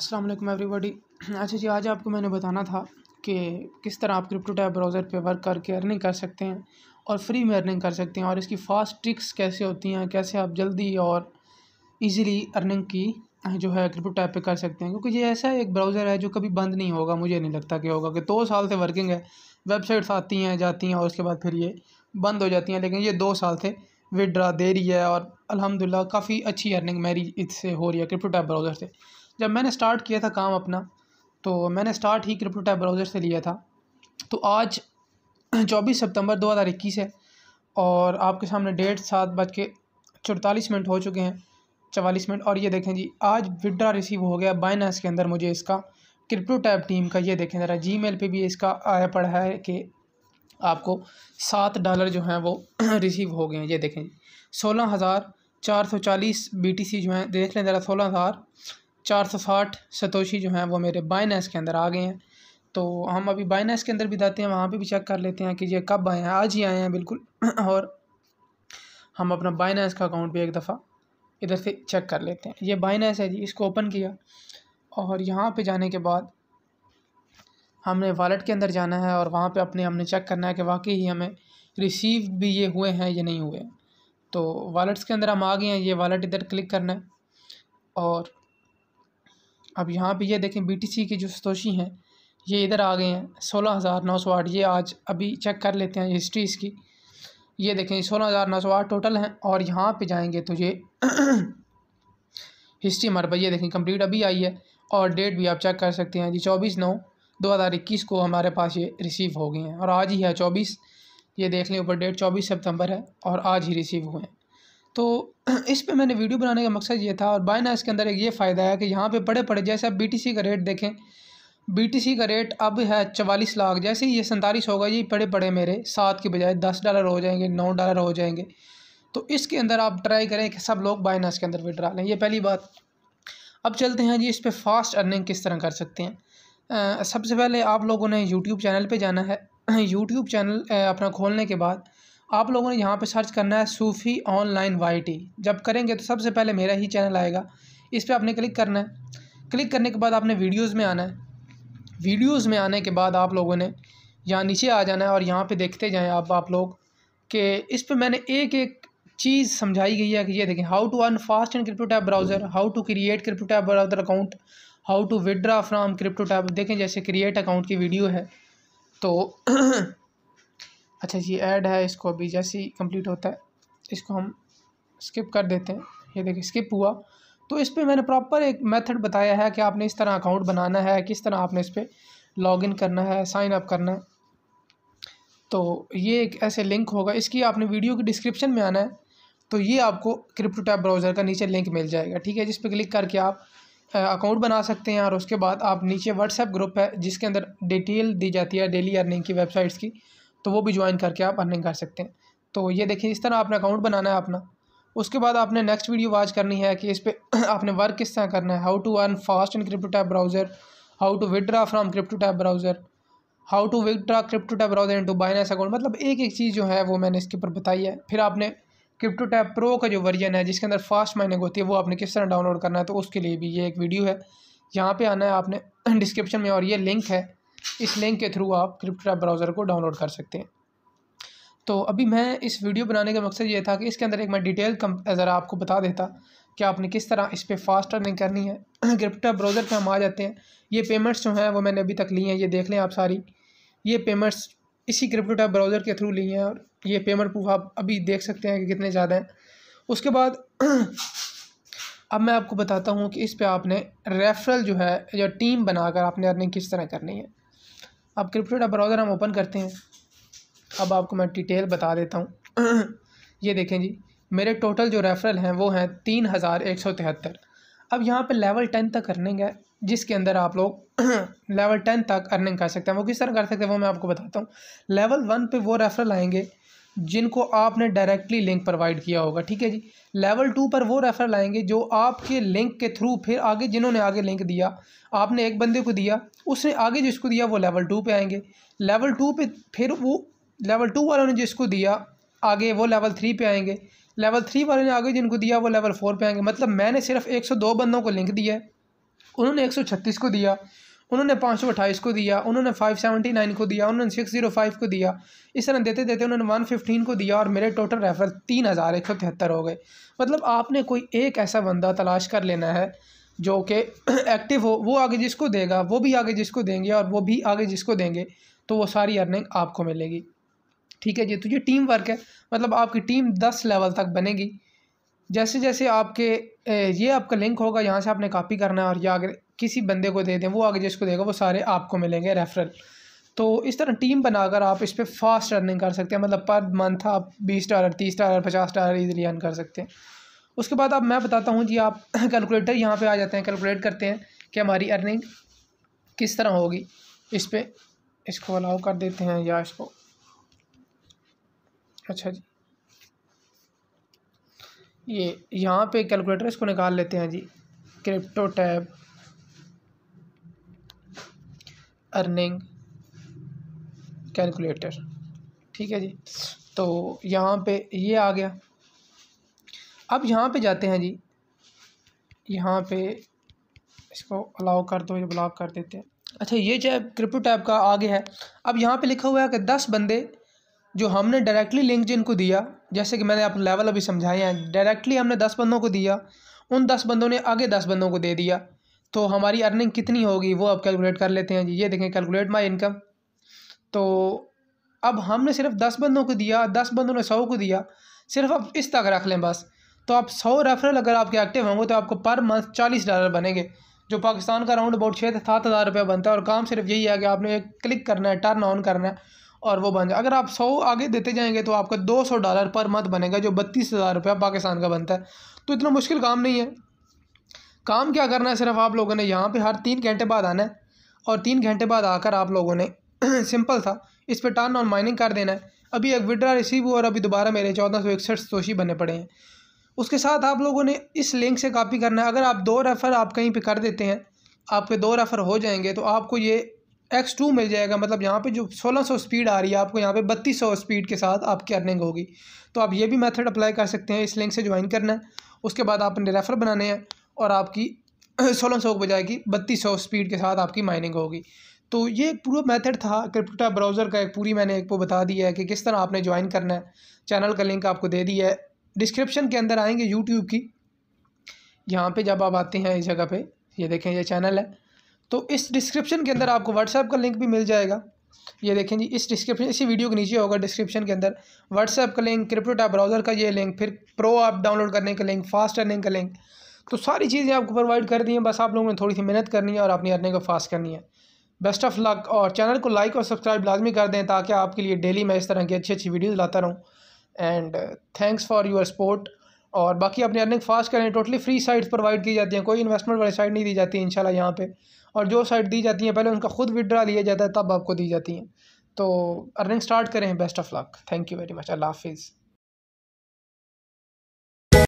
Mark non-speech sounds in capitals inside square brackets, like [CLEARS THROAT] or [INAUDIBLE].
अस्सलाम वालेकुम एवरीबॉडी अच्छा जी आज आपको मैंने बताना था कि किस तरह आप क्रिप्टो टैब ब्राउज़र पे वर्क करके अर्निंग कर सकते हैं और फ्री में अर्निंग कर सकते हैं और इसकी फास्ट ट्रिक्स कैसे होती हैं कैसे आप जल्दी और इजीली अर्निंग की जो है क्रिप्टो टैब पे कर सकते हैं क्योंकि ये ऐसा एक ब्राउज़र है जो कभी बंद नहीं होगा मुझे नहीं लगता कि होगा कि दो साल से वर्किंग है वेबसाइट्स आती हैं जाती हैं और उसके बाद फिर ये बंद हो जाती हैं लेकिन ये दो साल से विदड्रा दे रही है और अलहमदिल्ला काफ़ी अच्छी अर्निंग मेरी इससे हो रही है क्रिप्टो टैब ब्राउज़र से जब मैंने स्टार्ट किया था काम अपना तो मैंने स्टार्ट ही क्रिप्टो टैप ब्राउज़र से लिया था तो आज चौबीस सितंबर 2021 है और आपके सामने डेट सात बज के चौतालीस मिनट हो चुके हैं चवालीस मिनट और ये देखें जी आज विड्रा रिसीव हो गया बाइनास के अंदर मुझे इसका क्रिप्टो टैप टीम का ये देखें ज़रा जी मेल पर भी इसका आया पड़ा है कि आपको सात डॉलर जो हैं वो रिसीव [CLEARS THROAT] हो गए हैं ये देखें सोलह हज़ार चार सौ चालीस बी टी सी जो हैं देख लें ज़रा सोलह हज़ार चार सौ साठ सतोशी जो हैं वो मेरे बाइनेस के अंदर आ गए हैं तो हम अभी बाइनेस के अंदर भी जाते हैं वहाँ पे भी चेक कर लेते हैं कि ये कब आए हैं आज ही आए हैं बिल्कुल [CLEARS THROAT] और हम अपना बाइनेस का अकाउंट भी एक दफ़ा इधर से चेक कर लेते हैं ये बाइनेस है जी इसको ओपन किया और यहाँ पर जाने के बाद हमने वालेट के अंदर जाना है और वहाँ पर अपने हमने चेक करना है कि वाकई ही हमें रिसीव भी ये हुए हैं या नहीं हुए तो वालेट्स के अंदर हम आ गए हैं ये वालेट इधर क्लिक करना है और अब यहाँ पे ये देखें बीटीसी के जो सतोशी हैं ये इधर आ गए हैं सोलह हज़ार नौ सौ आठ ये आज अभी चेक कर लेते हैं हिस्ट्री इसकी ये देखें सोलह हज़ार नौ सौ आठ टोटल हैं और यहाँ पे जाएंगे तो ये हिस्ट्री [CLEARS THROAT] हमारे पास ये देखें कंप्लीट अभी आई है और डेट भी आप चेक कर सकते हैं जी चौबीस नौ दो हज़ार इक्कीस को हमारे पास ये रिसीव हो गए हैं और आज ही है चौबीस ये देख लें ऊपर डेट चौबीस सितम्बर है और आज ही रिसीव हुए हैं तो [CLEARS THROAT] इस पे मैंने वीडियो बनाने का मकसद ये था और बाइनास के अंदर एक ये फ़ायदा है कि यहाँ पे पड़े पड़े जैसे आप बी का रेट देखें बी का रेट अब है चवालीस लाख जैसे ही ये सैंतालीस होगा ये पड़े पड़े मेरे सात के बजाय दस डॉलर हो जाएंगे नौ डॉलर हो जाएंगे तो इसके अंदर आप ट्राई करें कि सब लोग बाइनास के अंदर विड्रा लें ये पहली बात अब चलते हैं जी इस पर फास्ट अर्निंग किस तरह कर सकते हैं सबसे पहले आप लोगों ने यूट्यूब चैनल पर जाना है यूट्यूब [CLEARS THROAT] चैनल अपना खोलने के बाद आप लोगों ने यहाँ पे सर्च करना है सूफ़ी ऑनलाइन वाई जब करेंगे तो सबसे पहले मेरा ही चैनल आएगा इस पर आपने क्लिक करना है क्लिक करने के बाद आपने वीडियोज़ में आना है वीडियोज़ में आने के बाद आप लोगों ने यहाँ नीचे आ जाना है और यहाँ पर देखते जाएँ आप आप लोग कि इस पर मैंने एक एक चीज़ समझाई गई है कि ये देखें how to earn fast and crypto tap browser how to create crypto tap browser account how to withdraw from crypto tap देखें जैसे क्रिएट अकाउंट की वीडियो है तो [CLEARS THROAT] अच्छा ये ऐड है इसको अभी जैसे ही कम्प्लीट होता है इसको हम स्किप कर देते हैं ये देखिए स्किप हुआ तो इस पर मैंने प्रॉपर एक मेथड बताया है कि आपने इस तरह अकाउंट बनाना है किस तरह आपने इस पर लॉगिन करना है साइन अप करना है तो ये एक ऐसे लिंक होगा इसकी आपने वीडियो की डिस्क्रिप्शन में आना है तो ये आपको क्रिप्टो टैप ब्राउज़र का नीचे लिंक मिल जाएगा ठीक है जिस पर क्लिक करके आप अकाउंट बना सकते हैं और उसके बाद आप नीचे व्हाट्सएप ग्रुप है जिसके अंदर डिटेल दी जाती है डेली अर्निंग की वेबसाइट्स की तो वो भी ज्वाइन करके आप अर्निंग कर सकते हैं तो ये देखिए इस तरह आपने अकाउंट बनाना है अपना उसके बाद आपने नेक्स्ट वीडियो वॉच करनी है कि इस पर [CLEARS THROAT] आपने वर्क किस तरह करना है how to earn fast in crypto tap browser how to withdraw from crypto tap browser how to withdraw crypto tap browser into Binance account मतलब एक एक चीज़ जो है वो मैंने इसके ऊपर बताई है फिर आपने क्रिप्टो टैप प्रो का जो वर्जन है जिसके अंदर फास्ट माइनिंग होती है वो आपने किस तरह डाउनलोड करना है तो उसके लिए भी ये एक वीडियो है यहाँ पर आना है आपने डिस्क्रिप्शन [CLEARS THROAT] में और ये लिंक है इस लिंक के थ्रू आप क्रिप्टोग्राफ ब्राउज़र को डाउनलोड कर सकते हैं तो अभी मैं इस वीडियो बनाने का मकसद ये था कि इसके अंदर एक मैं डिटेल कम ज़रा आपको बता देता कि आपने किस तरह इस पर फास्ट अर्निंग करनी है क्रिप्ट ब्राउज़र पर हम आ जाते हैं ये पेमेंट्स जो हैं वो मैंने अभी तक ली हैं ये देख लें आप सारी ये पेमेंट्स इसी क्रिप्टो ब्राउज़र के थ्रू ली हैं और ये पेमेंट प्रूफ आप अभी देख सकते हैं कि कितने ज़्यादा हैं उसके बाद [CLEARS THROAT] अब मैं आपको बताता हूँ कि इस पर आपने रेफरल जो है या टीम बनाकर आपने अर्निंग किस तरह करनी है अब क्रिप्टो का ब्राउज़र हम ओपन करते हैं अब आपको मैं डिटेल बता देता हूँ [CLEARS THROAT] ये देखें जी मेरे टोटल जो रेफरल हैं वो हैं तीन हज़ार एक सौ तिहत्तर अब यहाँ पे लेवल टेन तक अर्निंग है जिसके अंदर आप लोग लेवल [CLEARS THROAT] टेन तक अर्निंग कर सकते हैं वो किस तरह कर सकते हैं वो मैं आपको बताता हूँ लेवल वन पे वो रेफरल आएंगे जिनको आपने डायरेक्टली लिंक प्रोवाइड किया होगा ठीक है जी लेवल टू पर वो रेफर लाएंगे जो आपके लिंक के थ्रू फिर आगे जिन्होंने आगे लिंक दिया आपने एक बंदे को दिया उसने आगे जिसको दिया वो लेवल टू पे आएंगे लेवल टू पे फिर वो लेवल टू वालों ने जिसको दिया आगे वो लेवल थ्री पे आएंगे लेवल थ्री वालों ने आगे जिनको दिया वो लेवल फोर पे आएंगे मतलब मैंने सिर्फ एक सौ दो बंदों को लिंक दिया है उन्होंने एक सौ छत्तीस को दिया उन्होंने पाँच सौ अट्ठाईस को दिया उन्होंने फाइव सेवेंटी नाइन को दिया उन्होंने सिक्स जीरो फाइव को दिया इस तरह देते देते उन्होंने वन फिफ्टीन को दिया और मेरे टोटल रेफर तीन हज़ार एक सौ तिहत्तर हो गए मतलब आपने कोई एक ऐसा बंदा तलाश कर लेना है जो कि एक्टिव [CLEARS THROAT] हो वो आगे जिसको देगा वो भी आगे जिसको देंगे और वो भी आगे जिसको देंगे तो वो सारी अर्निंग आपको मिलेगी ठीक है जी तो ये टीम वर्क है मतलब आपकी टीम दस लेवल तक बनेगी जैसे जैसे आपके ये आपका लिंक होगा यहाँ से आपने कॉपी करना है और ये आगे किसी बंदे को दे दें वो आगे जिसको देगा वो सारे आपको मिलेंगे रेफरल तो इस तरह टीम बनाकर आप इस पर फास्ट अर्निंग कर सकते हैं मतलब पर मंथ आप बीस डॉलर तीस डॉलर पचास डॉलर ईजिली अर्न कर सकते हैं उसके बाद आप मैं बताता हूँ जी आप कैलकुलेटर [CLEARS THROAT] यहाँ पर आ जाते हैं कैलकुलेट करते हैं कि हमारी अर्निंग किस तरह होगी इस पर इसको अलाउ कर देते हैं या इसको अच्छा जी ये यहाँ पे कैलकुलेटर इसको निकाल लेते हैं जी क्रिप्टो टैब अर्निंग कैलकुलेटर ठीक है जी तो यहाँ पे ये आ गया अब यहाँ पे जाते हैं जी यहाँ पे इसको अलाउ कर दो या ब्लॉक कर देते हैं अच्छा ये जो क्रिप्टो टैब का आगे है अब यहाँ पे लिखा हुआ है कि दस बंदे जो हमने डायरेक्टली लिंक जिनको दिया जैसे कि मैंने आप लेवल अभी समझाए हैं डायरेक्टली हमने दस बंदों को दिया उन दस बंदों ने आगे दस बंदों को दे दिया तो हमारी अर्निंग कितनी होगी वो अब कैलकुलेट कर लेते हैं जी ये देखें कैलकुलेट माई इनकम तो अब हमने सिर्फ दस बंदों को दिया दस बंदों ने सौ को दिया सिर्फ अब इस तक रख लें बस तो आप सौ रेफरल अगर आपके एक्टिव होंगे तो आपको पर मंथ चालीस डॉलर बनेंगे जो पाकिस्तान का राउंड अबाउट छः से सात हज़ार रुपया बनता है और काम सिर्फ यही है कि आपने एक क्लिक करना है टर्न ऑन करना है और वो बन जाए अगर आप सौ आगे देते जाएंगे तो आपका दो सौ डॉलर पर मंथ बनेगा जो बत्तीस हज़ार रुपया पाकिस्तान का बनता है तो इतना मुश्किल काम नहीं है काम क्या करना है सिर्फ आप लोगों ने यहाँ पे हर तीन घंटे बाद आना है और तीन घंटे बाद आकर आप लोगों ने [CLEARS THROAT] सिंपल था इस पर टर्न ऑन माइनिंग कर देना है अभी एक विड्रा रिसीव हुआ और अभी दोबारा मेरे चौदह सौ इकसठ तोशी बने पड़े हैं उसके साथ आप लोगों ने इस लिंक से कापी करना है अगर आप दो रेफ़र आप कहीं पर कर देते हैं आपके दो रेफ़र हो जाएंगे तो आपको ये एक्स टू मिल जाएगा मतलब यहाँ पे जो 1600 स्पीड आ रही है आपको यहाँ पे 3200 स्पीड के साथ आपकी अर्निंग होगी तो आप ये भी मेथड अप्लाई कर सकते हैं इस लिंक से ज्वाइन करना है उसके बाद आपने रेफ़र बनाने हैं और आपकी [CLEARS THROAT] सोलह सौ के बजाय की बत्तीस सौ स्पीड के साथ आपकी माइनिंग होगी तो ये एक पूरा मेथड था क्रिप्टा ब्राउज़र का एक पूरी मैंने एक वो बता दिया है कि किस तरह आपने ज्वाइन करना है चैनल का लिंक आपको दे दिया है डिस्क्रिप्शन के अंदर आएंगे यूट्यूब की यहाँ पे जब आप आते हैं इस जगह पे ये देखें ये चैनल है तो इस डिस्क्रिप्शन के अंदर आपको व्हाट्सएप का लिंक भी मिल जाएगा ये देखें जी इस डिस्क्रिप्शन इसी वीडियो के नीचे होगा डिस्क्रिप्शन के अंदर व्हाट्सएप का लिंक क्रिप्टोटा ब्राउज़र का ये लिंक फिर प्रो आप डाउनलोड करने का लिंक फास्ट अर्निंग का लिंक तो सारी चीज़ें आपको प्रोवाइड कर दी हैं बस आप लोगों ने थोड़ी सी मेहनत करनी है और अपनी अर्निंग को फास्ट करनी है बेस्ट ऑफ लक और चैनल को लाइक और सब्सक्राइब लाजमी कर दें ताकि आपके लिए डेली मैं इस तरह की अच्छी अच्छी वीडियोज़ लाता रहूँ and thanks for your support और बाकी अपनी अर्निंग फास्ट करें टोटली फ्री साइट्स प्रोवाइड की जाती हैं कोई इन्वेस्टमेंट वाली साइट नहीं दी जाती है इनशाला यहाँ पे और जो साइट दी जाती हैं पहले उनका खुद विड्रा लिया जाता है तब आपको दी जाती हैं तो अर्निंग स्टार्ट करें best of luck thank you very much अल्लाह हाफिज़